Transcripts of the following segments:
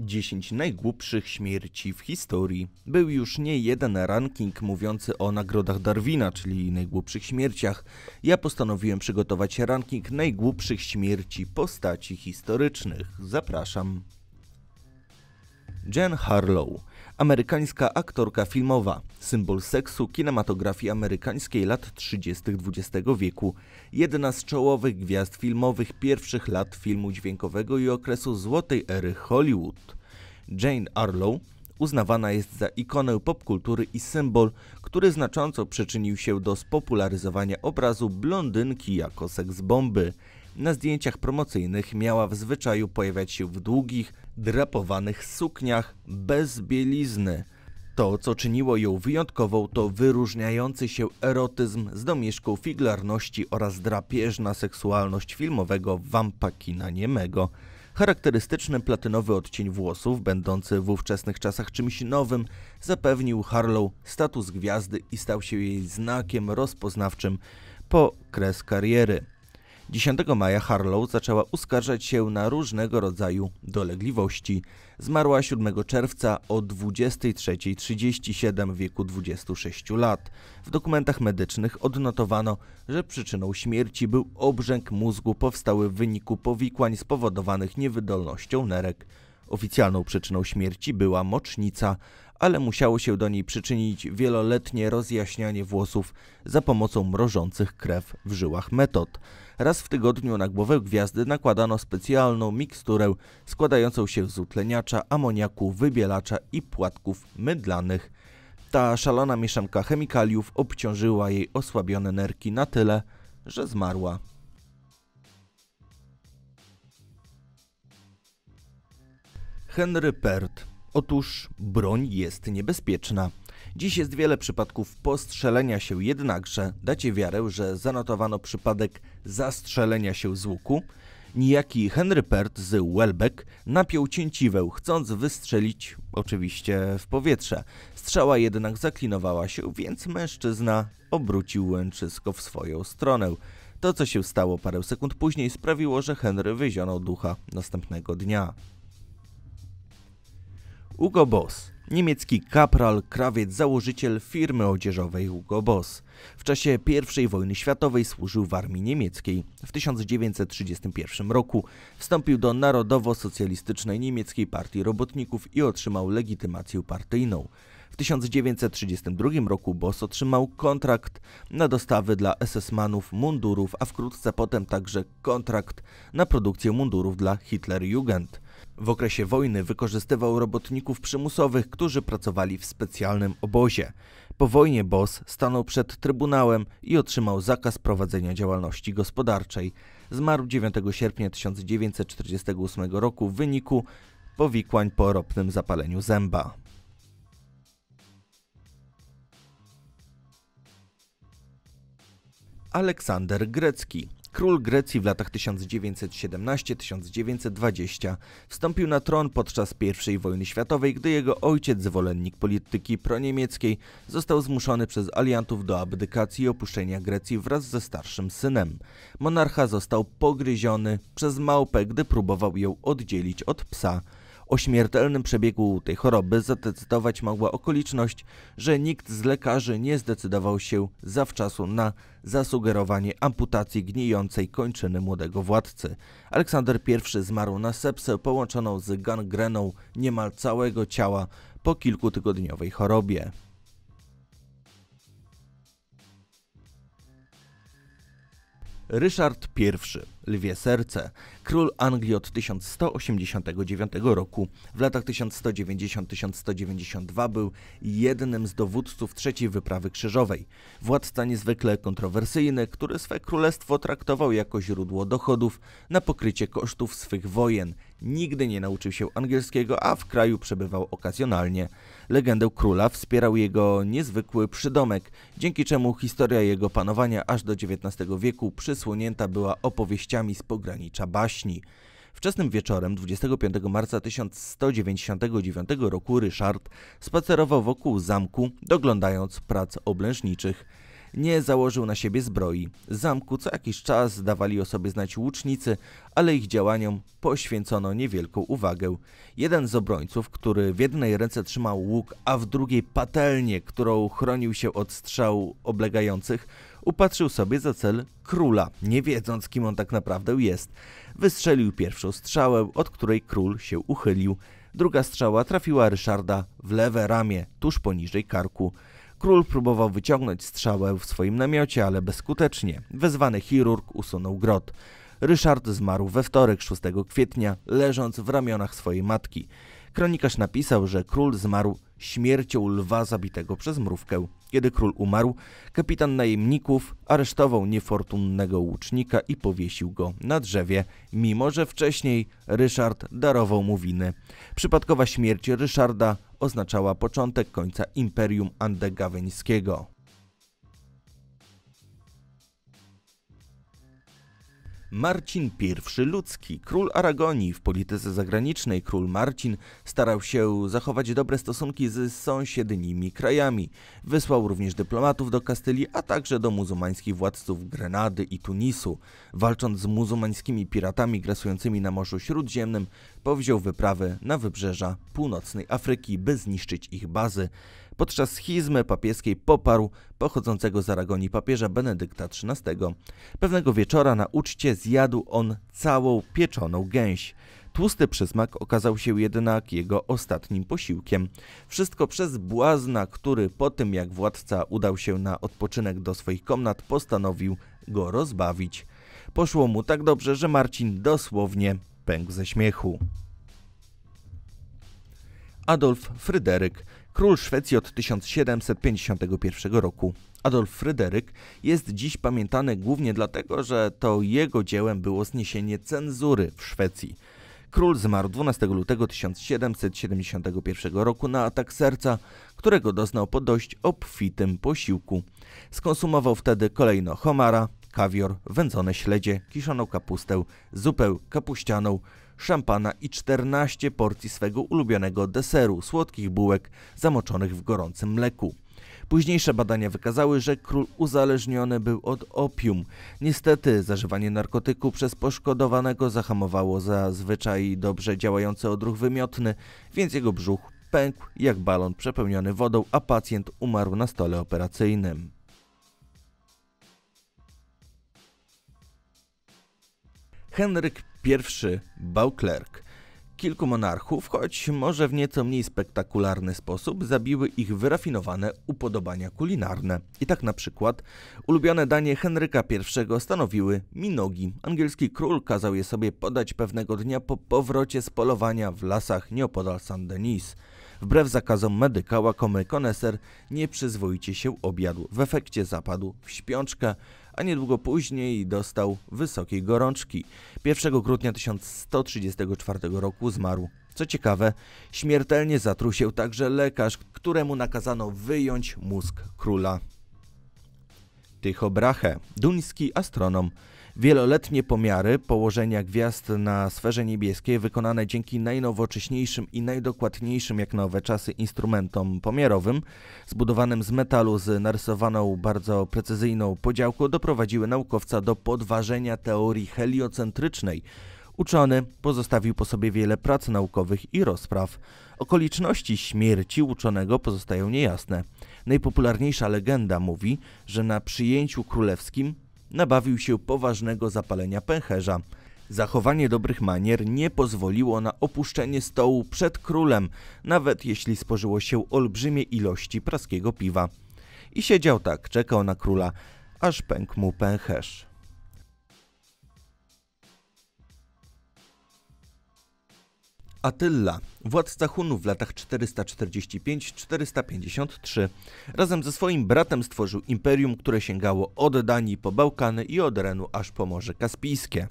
10 najgłupszych śmierci w historii. Był już nie jeden ranking mówiący o nagrodach Darwina, czyli najgłupszych śmierciach. Ja postanowiłem przygotować ranking najgłupszych śmierci postaci historycznych. Zapraszam. Jen Harlow Amerykańska aktorka filmowa, symbol seksu kinematografii amerykańskiej lat 30. XX wieku, jedna z czołowych gwiazd filmowych pierwszych lat filmu dźwiękowego i okresu złotej ery Hollywood. Jane Arlow uznawana jest za ikonę popkultury i symbol, który znacząco przyczynił się do spopularyzowania obrazu blondynki jako seks bomby na zdjęciach promocyjnych miała w zwyczaju pojawiać się w długich, drapowanych sukniach bez bielizny. To, co czyniło ją wyjątkową, to wyróżniający się erotyzm z domieszką figlarności oraz drapieżna seksualność filmowego wampakina niemego. Charakterystyczny platynowy odcień włosów, będący w ówczesnych czasach czymś nowym, zapewnił Harlow status gwiazdy i stał się jej znakiem rozpoznawczym po kres kariery. 10 maja Harlow zaczęła uskarżać się na różnego rodzaju dolegliwości. Zmarła 7 czerwca o 23.37 w wieku 26 lat. W dokumentach medycznych odnotowano, że przyczyną śmierci był obrzęk mózgu powstały w wyniku powikłań spowodowanych niewydolnością nerek. Oficjalną przyczyną śmierci była mocznica, ale musiało się do niej przyczynić wieloletnie rozjaśnianie włosów za pomocą mrożących krew w żyłach metod. Raz w tygodniu na głowę gwiazdy nakładano specjalną miksturę składającą się z utleniacza, amoniaku, wybielacza i płatków mydlanych. Ta szalona mieszanka chemikaliów obciążyła jej osłabione nerki na tyle, że zmarła. Henry Pert Otóż broń jest niebezpieczna. Dziś jest wiele przypadków postrzelenia się, jednakże dacie wiarę, że zanotowano przypadek zastrzelenia się z łuku. Nijaki Henry Pert z Welbeck napiął cięciwę, chcąc wystrzelić oczywiście w powietrze. Strzała jednak zaklinowała się, więc mężczyzna obrócił łęczysko w swoją stronę. To, co się stało parę sekund później, sprawiło, że Henry wyzionął ducha następnego dnia. Hugo Boss, niemiecki kapral, krawiec, założyciel firmy odzieżowej Hugo Boss. W czasie I wojny światowej służył w armii niemieckiej. W 1931 roku wstąpił do Narodowo-Socjalistycznej Niemieckiej Partii Robotników i otrzymał legitymację partyjną. 1932 roku Boss otrzymał kontrakt na dostawy dla SS-manów mundurów, a wkrótce potem także kontrakt na produkcję mundurów dla Hitlerjugend. W okresie wojny wykorzystywał robotników przymusowych, którzy pracowali w specjalnym obozie. Po wojnie Boss stanął przed Trybunałem i otrzymał zakaz prowadzenia działalności gospodarczej. Zmarł 9 sierpnia 1948 roku w wyniku powikłań po ropnym zapaleniu zęba. Aleksander Grecki. Król Grecji w latach 1917-1920 wstąpił na tron podczas I wojny światowej, gdy jego ojciec, zwolennik polityki proniemieckiej, został zmuszony przez aliantów do abdykacji i opuszczenia Grecji wraz ze starszym synem. Monarcha został pogryziony przez małpę, gdy próbował ją oddzielić od psa – o śmiertelnym przebiegu tej choroby zadecydować mogła okoliczność, że nikt z lekarzy nie zdecydował się zawczasu na zasugerowanie amputacji gnijącej kończyny młodego władcy. Aleksander I zmarł na sepsę połączoną z gangreną niemal całego ciała po kilkutygodniowej chorobie. Ryszard I Lwie Serce, król Anglii od 1189 roku. W latach 1190-1192 był jednym z dowódców III wyprawy krzyżowej. Władca niezwykle kontrowersyjny, który swe królestwo traktował jako źródło dochodów na pokrycie kosztów swych wojen. Nigdy nie nauczył się angielskiego, a w kraju przebywał okazjonalnie. Legendę króla wspierał jego niezwykły przydomek, dzięki czemu historia jego panowania aż do XIX wieku przysłonięta była opowieściami opowieściami z pogranicza baśni. Wczesnym wieczorem 25 marca 1199 roku Ryszard spacerował wokół zamku, doglądając prac oblężniczych nie założył na siebie zbroi. Z zamku co jakiś czas dawali o sobie znać łucznicy, ale ich działaniom poświęcono niewielką uwagę. Jeden z obrońców, który w jednej ręce trzymał łuk, a w drugiej patelnię, którą chronił się od strzał oblegających, upatrzył sobie za cel króla, nie wiedząc kim on tak naprawdę jest. Wystrzelił pierwszą strzałę, od której król się uchylił. Druga strzała trafiła Ryszarda w lewe ramię, tuż poniżej karku. Król próbował wyciągnąć strzałę w swoim namiocie, ale bezskutecznie. Wezwany chirurg usunął grot. Ryszard zmarł we wtorek 6 kwietnia, leżąc w ramionach swojej matki. Kronikarz napisał, że król zmarł śmiercią lwa zabitego przez mrówkę. Kiedy król umarł, kapitan najemników aresztował niefortunnego łucznika i powiesił go na drzewie, mimo że wcześniej Ryszard darował mu winy. Przypadkowa śmierć Ryszarda oznaczała początek końca Imperium Andegaweńskiego. Marcin I Ludzki, król Aragonii w polityce zagranicznej, król Marcin starał się zachować dobre stosunki z sąsiednimi krajami. Wysłał również dyplomatów do Kastylii, a także do muzułmańskich władców Grenady i Tunisu. Walcząc z muzułmańskimi piratami grasującymi na Morzu Śródziemnym, powziął wyprawę na wybrzeża północnej Afryki, by zniszczyć ich bazy podczas schizmy papieskiej poparł pochodzącego z Aragonii papieża Benedykta XIII. Pewnego wieczora na uczcie zjadł on całą pieczoną gęś. Tłusty przysmak okazał się jednak jego ostatnim posiłkiem. Wszystko przez błazna, który po tym jak władca udał się na odpoczynek do swoich komnat postanowił go rozbawić. Poszło mu tak dobrze, że Marcin dosłownie pękł ze śmiechu. Adolf Fryderyk, Król Szwecji od 1751 roku. Adolf Fryderyk jest dziś pamiętany głównie dlatego, że to jego dziełem było zniesienie cenzury w Szwecji. Król zmarł 12 lutego 1771 roku na atak serca, którego doznał po dość obfitym posiłku. Skonsumował wtedy kolejno homara, kawior, wędzone śledzie, kiszoną kapustę, zupę kapuścianą, szampana i 14 porcji swego ulubionego deseru, słodkich bułek zamoczonych w gorącym mleku. Późniejsze badania wykazały, że król uzależniony był od opium. Niestety, zażywanie narkotyku przez poszkodowanego zahamowało zazwyczaj dobrze działający odruch wymiotny, więc jego brzuch pękł jak balon przepełniony wodą, a pacjent umarł na stole operacyjnym. Henryk i Beauclerc. Kilku monarchów, choć może w nieco mniej spektakularny sposób, zabiły ich wyrafinowane upodobania kulinarne. I tak na przykład ulubione danie Henryka I stanowiły minogi. Angielski król kazał je sobie podać pewnego dnia po powrocie z polowania w lasach nieopodal Saint-Denis. Wbrew zakazom medyka, łakomy koneser nieprzyzwoicie się obiadł. W efekcie zapadł w śpiączkę, a niedługo później dostał wysokiej gorączki. 1 grudnia 1134 roku zmarł. Co ciekawe, śmiertelnie zatruł się także lekarz, któremu nakazano wyjąć mózg króla. Tycho Brahe, duński astronom, Wieloletnie pomiary położenia gwiazd na sferze niebieskiej wykonane dzięki najnowocześniejszym i najdokładniejszym jak na owe czasy instrumentom pomiarowym, zbudowanym z metalu z narysowaną bardzo precyzyjną podziałką doprowadziły naukowca do podważenia teorii heliocentrycznej, Uczony pozostawił po sobie wiele prac naukowych i rozpraw. Okoliczności śmierci uczonego pozostają niejasne. Najpopularniejsza legenda mówi, że na przyjęciu królewskim nabawił się poważnego zapalenia pęcherza. Zachowanie dobrych manier nie pozwoliło na opuszczenie stołu przed królem, nawet jeśli spożyło się olbrzymie ilości praskiego piwa. I siedział tak, czekał na króla, aż pękł mu pęcherz. Attila władca Hunów w latach 445-453. Razem ze swoim bratem stworzył imperium, które sięgało od Danii po Bałkany i od Renu aż po Morze Kaspijskie.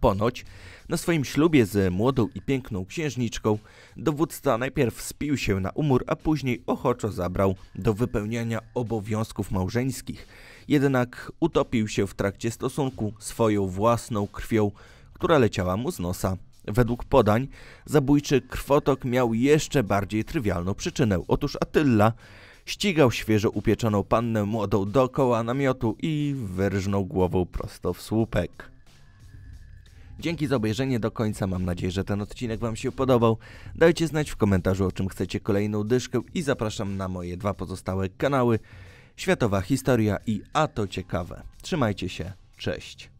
Ponoć, na swoim ślubie z młodą i piękną księżniczką, dowódca najpierw spił się na umór, a później ochoczo zabrał do wypełniania obowiązków małżeńskich. Jednak utopił się w trakcie stosunku swoją własną krwią, która leciała mu z nosa. Według podań zabójczy krwotok miał jeszcze bardziej trywialną przyczynę. Otóż Attila ścigał świeżo upieczoną pannę młodą dookoła namiotu i wyrżnął głową prosto w słupek. Dzięki za obejrzenie do końca. Mam nadzieję, że ten odcinek Wam się podobał. Dajcie znać w komentarzu, o czym chcecie kolejną dyszkę i zapraszam na moje dwa pozostałe kanały Światowa Historia i A to Ciekawe. Trzymajcie się, cześć!